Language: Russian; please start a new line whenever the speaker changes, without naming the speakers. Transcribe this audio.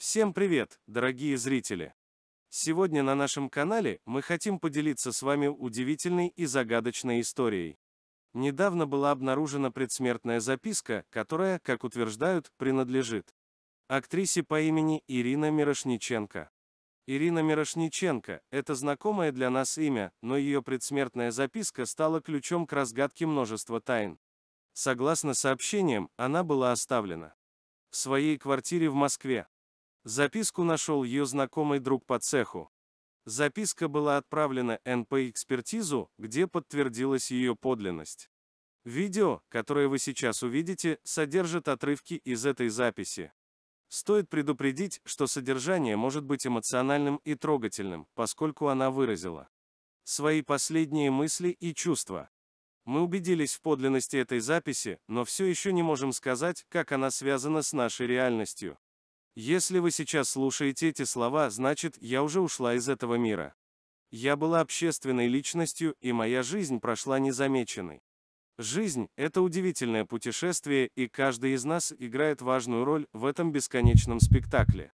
Всем привет, дорогие зрители! Сегодня на нашем канале мы хотим поделиться с вами удивительной и загадочной историей. Недавно была обнаружена предсмертная записка, которая, как утверждают, принадлежит актрисе по имени Ирина Мирошниченко. Ирина Мирошниченко – это знакомое для нас имя, но ее предсмертная записка стала ключом к разгадке множества тайн. Согласно сообщениям, она была оставлена в своей квартире в Москве. Записку нашел ее знакомый друг по цеху. Записка была отправлена НП-экспертизу, где подтвердилась ее подлинность. Видео, которое вы сейчас увидите, содержит отрывки из этой записи. Стоит предупредить, что содержание может быть эмоциональным и трогательным, поскольку она выразила свои последние мысли и чувства. Мы убедились в подлинности этой записи, но все еще не можем сказать, как она связана с нашей реальностью. Если вы сейчас слушаете эти слова, значит, я уже ушла из этого мира. Я была общественной личностью, и моя жизнь прошла незамеченной. Жизнь – это удивительное путешествие, и каждый из нас играет важную роль в этом бесконечном спектакле.